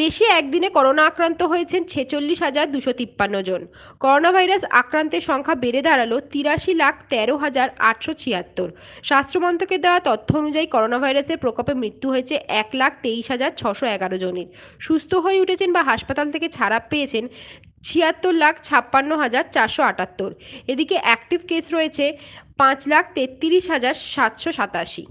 দেশে একদিনে করোনা আক্রান্ত হয়েছেন ছেচল্লিশ হাজার দুশো তিপ্পান্ন জন করোনা ভাইরাস আক্রান্তের সংখ্যা বেড়ে দাঁড়ালো তিরাশি লাখ তেরো হাজার আটশো ছিয়াত্তর স্বাস্থ্যমন্ত্রকের দেওয়া তথ্য অনুযায়ী করোনা ভাইরাসের প্রকোপে মৃত্যু হয়েছে এক লাখ তেইশ হাজার ছশো এগারো জনের সুস্থ হয়ে উঠেছেন বা হাসপাতাল থেকে ছাড়া পেয়েছেন ছিয়াত্তর লাখ ছাপ্পান্ন হাজার চারশো আটাত্তর এদিকে অ্যাক্টিভ কেস রয়েছে পাঁচ লাখ তেত্রিশ হাজার সাতশো সাতাশি